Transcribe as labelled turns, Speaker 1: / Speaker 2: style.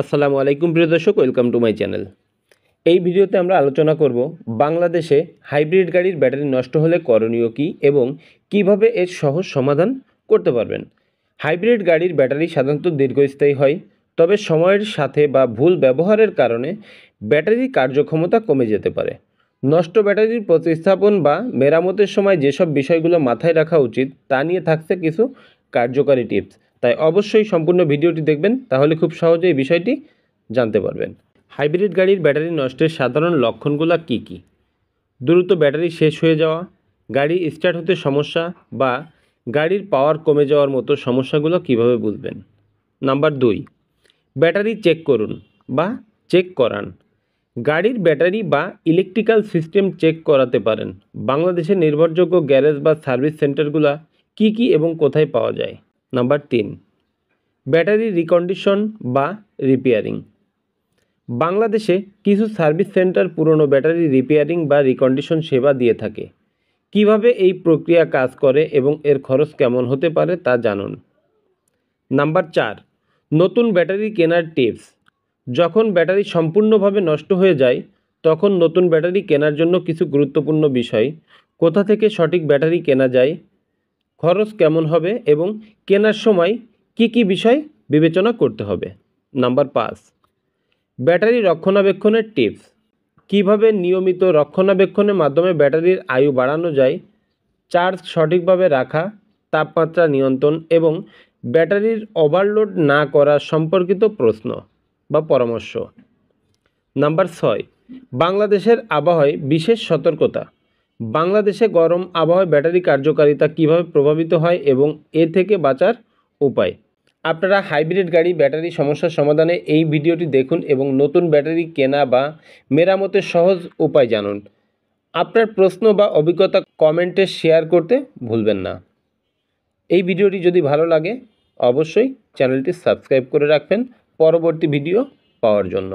Speaker 1: আসসালামু আলাইকুম প্রিয় দর্শক ওয়েলকাম টু মাই চ্যানেল এই ভিডিওতে আমরা আলোচনা করব বাংলাদেশে হাইব্রিড গাড়ির ব্যাটারি নষ্ট হলে করণীয় কী এবং কিভাবে এর সহজ সমাধান করতে পারবেন হাইব্রিড গাড়ির ব্যাটারি সাধারণত দীর্ঘস্থায়ী হয় তবে সময়ের সাথে বা ভুল ব্যবহারের কারণে ব্যাটারির কার্যক্ষমতা কমে যেতে পারে নষ্ট ব্যাটারির প্রতিস্থাপন বা মেরামতের সময় যেসব বিষয়গুলো মাথায় রাখা উচিত তা নিয়ে থাকছে কিছু কার্যকারী টিপস তাই অবশ্যই সম্পূর্ণ ভিডিওটি দেখবেন তাহলে খুব সহজে এই বিষয়টি জানতে পারবেন হাইব্রিড গাড়ির ব্যাটারি নষ্টের সাধারণ লক্ষণগুলো কি কি। দ্রুত ব্যাটারি শেষ হয়ে যাওয়া গাড়ি স্টার্ট হতে সমস্যা বা গাড়ির পাওয়ার কমে যাওয়ার মতো সমস্যাগুলো কিভাবে বুঝবেন নাম্বার দুই ব্যাটারি চেক করুন বা চেক করান গাড়ির ব্যাটারি বা ইলেকট্রিক্যাল সিস্টেম চেক করাতে পারেন বাংলাদেশের নির্ভরযোগ্য গ্যারেজ বা সার্ভিস সেন্টারগুলো কি কি এবং কোথায় পাওয়া যায় নাম্বার তিন ব্যাটারি রিকন্ডিশন বা রিপেয়ারিং বাংলাদেশে কিছু সার্ভিস সেন্টার পুরনো ব্যাটারি রিপেয়ারিং বা রিকন্ডিশন সেবা দিয়ে থাকে কিভাবে এই প্রক্রিয়া কাজ করে এবং এর খরচ কেমন হতে পারে তা জানুন নাম্বার চার নতুন ব্যাটারি কেনার টিপস যখন ব্যাটারি সম্পূর্ণভাবে নষ্ট হয়ে যায় তখন নতুন ব্যাটারি কেনার জন্য কিছু গুরুত্বপূর্ণ বিষয় কোথা থেকে সঠিক ব্যাটারি কেনা যায় খরচ কেমন হবে এবং কেনার সময় কি কি বিষয় বিবেচনা করতে হবে নাম্বার পাঁচ ব্যাটারি রক্ষণাবেক্ষণের টিপস কিভাবে নিয়মিত রক্ষণাবেক্ষণের মাধ্যমে ব্যাটারির আয়ু বাড়ানো যায় চার্জ সঠিকভাবে রাখা তাপমাত্রা নিয়ন্ত্রণ এবং ব্যাটারির ওভারলোড না করা সম্পর্কিত প্রশ্ন বা পরামর্শ নাম্বার ছয় বাংলাদেশের আবহাওয়ায় বিশেষ সতর্কতা বাংলাদেশে গরম আবহাওয়ায় ব্যাটারি কার্যকারিতা কিভাবে প্রভাবিত হয় এবং এ থেকে বাঁচার উপায় আপনারা হাইব্রিড গাড়ি ব্যাটারি সমস্যার সমাধানে এই ভিডিওটি দেখুন এবং নতুন ব্যাটারি কেনা বা মেরামতের সহজ উপায় জানুন আপনার প্রশ্ন বা অভিজ্ঞতা কমেন্টে শেয়ার করতে ভুলবেন না এই ভিডিওটি যদি ভালো লাগে অবশ্যই চ্যানেলটি সাবস্ক্রাইব করে রাখবেন পরবর্তী ভিডিও পাওয়ার জন্য